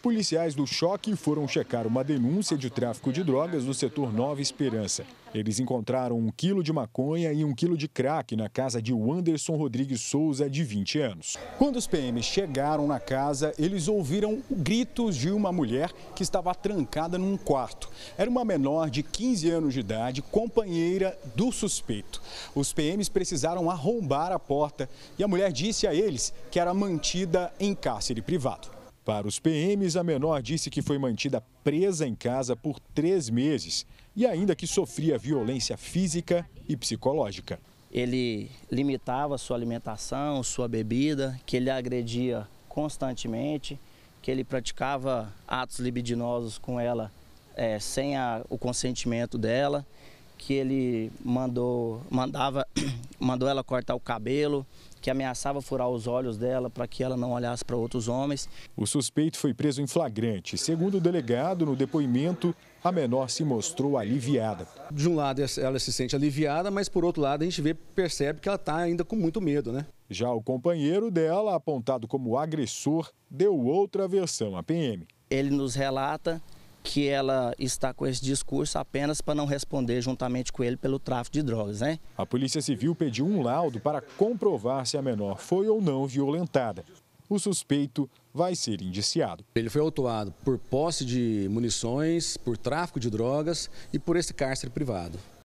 Policiais do Choque foram checar uma denúncia de tráfico de drogas no setor Nova Esperança. Eles encontraram um quilo de maconha e um quilo de crack na casa de Wanderson Rodrigues Souza, de 20 anos. Quando os PMs chegaram na casa, eles ouviram gritos de uma mulher que estava trancada num quarto. Era uma menor de 15 anos de idade, companheira do suspeito. Os PMs precisaram arrombar a porta e a mulher disse a eles que era mantida em cárcere privado. Para os PMs, a menor disse que foi mantida presa em casa por três meses e ainda que sofria violência física e psicológica. Ele limitava sua alimentação, sua bebida, que ele agredia constantemente, que ele praticava atos libidinosos com ela é, sem a, o consentimento dela que ele mandou, mandava, mandou ela cortar o cabelo, que ameaçava furar os olhos dela para que ela não olhasse para outros homens. O suspeito foi preso em flagrante. Segundo o delegado, no depoimento, a menor se mostrou aliviada. De um lado, ela se sente aliviada, mas por outro lado, a gente vê, percebe que ela está ainda com muito medo, né? Já o companheiro dela, apontado como agressor, deu outra versão à PM. Ele nos relata que ela está com esse discurso apenas para não responder juntamente com ele pelo tráfico de drogas, né? A Polícia Civil pediu um laudo para comprovar se a menor foi ou não violentada. O suspeito vai ser indiciado. Ele foi autuado por posse de munições, por tráfico de drogas e por esse cárcere privado.